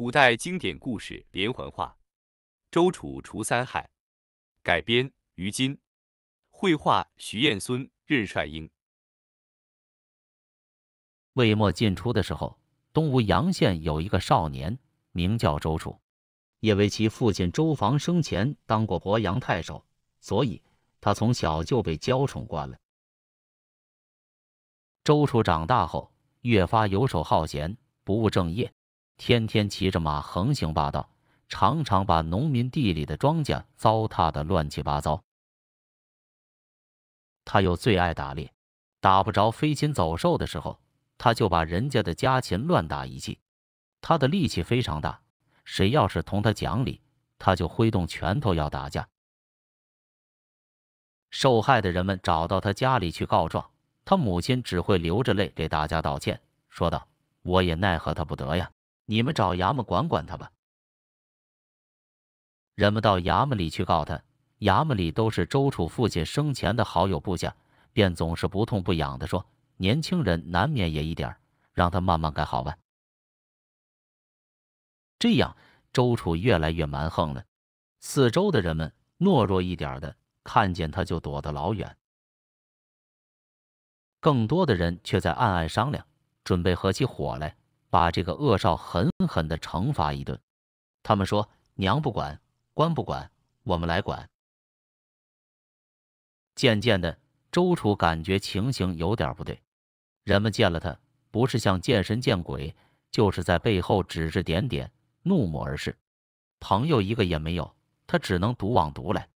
古代经典故事连环画《周楚除三害》，改编于今，绘画徐彦孙、任帅英。魏末晋初的时候，东吴阳县有一个少年，名叫周楚，因为其父亲周房生前当过鄱阳太守，所以他从小就被娇宠惯了。周楚长大后，越发游手好闲，不务正业。天天骑着马横行霸道，常常把农民地里的庄稼糟蹋的乱七八糟。他又最爱打猎，打不着飞禽走兽的时候，他就把人家的家禽乱打一气。他的力气非常大，谁要是同他讲理，他就挥动拳头要打架。受害的人们找到他家里去告状，他母亲只会流着泪给大家道歉，说道：“我也奈何他不得呀。”你们找衙门管管他吧。人们到衙门里去告他，衙门里都是周楚父亲生前的好友部下，便总是不痛不痒地说：“年轻人难免也一点，让他慢慢改好吧。”这样，周楚越来越蛮横了。四周的人们懦弱一点的，看见他就躲得老远；更多的人却在暗暗商量，准备合起伙来。把这个恶少狠狠的惩罚一顿。他们说：“娘不管，官不管，我们来管。”渐渐的，周楚感觉情形有点不对。人们见了他，不是像见神见鬼，就是在背后指指点点，怒目而视。朋友一个也没有，他只能独往独来。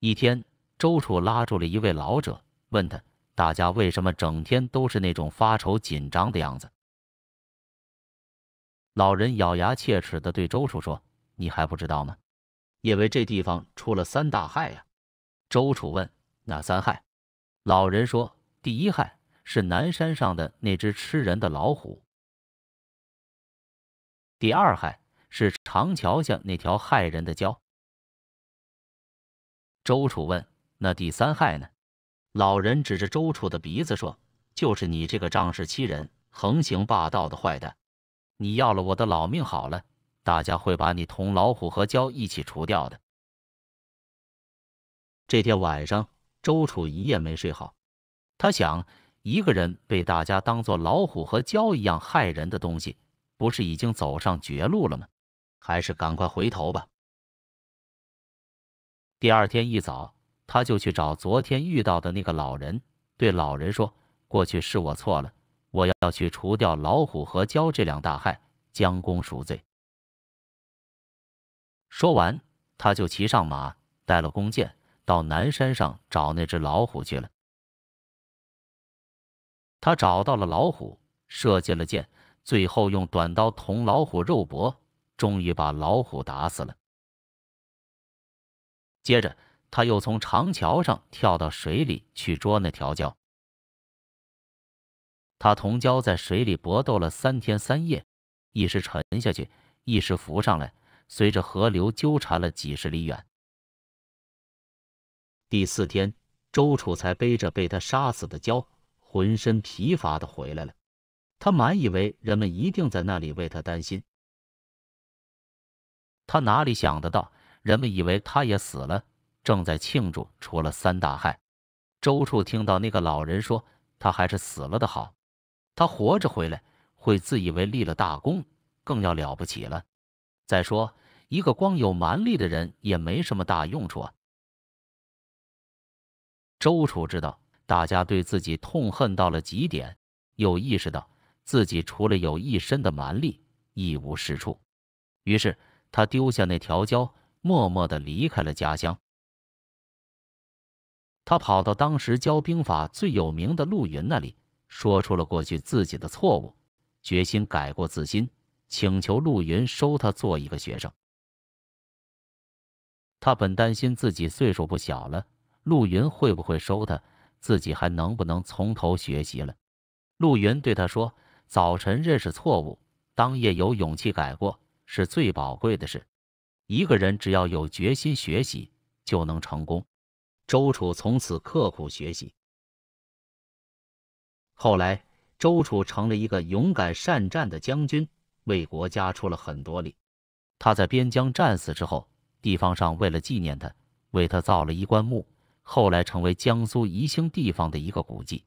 一天，周楚拉住了一位老者，问他。大家为什么整天都是那种发愁紧张的样子？老人咬牙切齿地对周楚说：“你还不知道吗？因为这地方出了三大害呀。”周楚问：“哪三害？”老人说：“第一害是南山上的那只吃人的老虎，第二害是长桥下那条害人的蛟。”周楚问：“那第三害呢？”老人指着周楚的鼻子说：“就是你这个仗势欺人、横行霸道的坏蛋，你要了我的老命好了，大家会把你同老虎和蛟一起除掉的。”这天晚上，周楚一夜没睡好，他想，一个人被大家当做老虎和蛟一样害人的东西，不是已经走上绝路了吗？还是赶快回头吧。第二天一早。他就去找昨天遇到的那个老人，对老人说：“过去是我错了，我要要去除掉老虎和蛟这两大害，将功赎罪。”说完，他就骑上马，带了弓箭，到南山上找那只老虎去了。他找到了老虎，射进了箭，最后用短刀捅老虎肉搏，终于把老虎打死了。接着，他又从长桥上跳到水里去捉那条蛟。他同蛟在水里搏斗了三天三夜，一时沉下去，一时浮上来，随着河流纠缠了几十里远。第四天，周楚才背着被他杀死的蛟，浑身疲乏的回来了。他满以为人们一定在那里为他担心，他哪里想得到，人们以为他也死了。正在庆祝除了三大害，周处听到那个老人说：“他还是死了的好，他活着回来会自以为立了大功，更要了不起了。再说，一个光有蛮力的人也没什么大用处啊。”周处知道大家对自己痛恨到了极点，又意识到自己除了有一身的蛮力一无是处，于是他丢下那条蛟，默默地离开了家乡。他跑到当时教兵法最有名的陆云那里，说出了过去自己的错误，决心改过自新，请求陆云收他做一个学生。他本担心自己岁数不小了，陆云会不会收他，自己还能不能从头学习了。陆云对他说：“早晨认识错误，当夜有勇气改过，是最宝贵的事。一个人只要有决心学习，就能成功。”周楚从此刻苦学习，后来周楚成了一个勇敢善战的将军，为国家出了很多力。他在边疆战死之后，地方上为了纪念他，为他造了一棺墓，后来成为江苏宜兴地方的一个古迹。